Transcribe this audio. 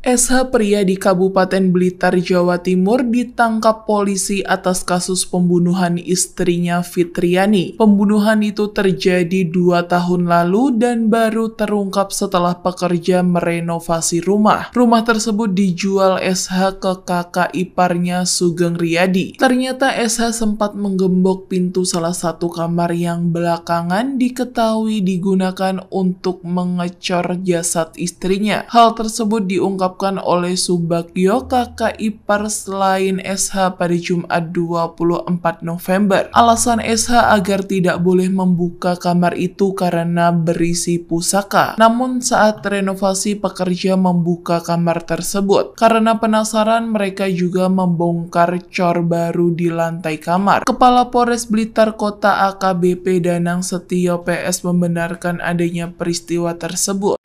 SH pria di Kabupaten Blitar, Jawa Timur ditangkap polisi atas kasus pembunuhan istrinya Fitriani. Pembunuhan itu terjadi dua tahun lalu dan baru terungkap setelah pekerja merenovasi rumah. Rumah tersebut dijual SH ke kakak iparnya Sugeng Riyadi. Ternyata SH sempat menggembok pintu salah satu kamar yang belakangan diketahui digunakan untuk mengecor jasad istrinya. Hal tersebut diungkap diungkapkan oleh Subakyo kakak ipar selain SH pada Jumat 24 November. Alasan SH agar tidak boleh membuka kamar itu karena berisi pusaka. Namun saat renovasi pekerja membuka kamar tersebut. Karena penasaran mereka juga membongkar cor baru di lantai kamar. Kepala Polres Blitar Kota AKBP Danang Setio PS membenarkan adanya peristiwa tersebut.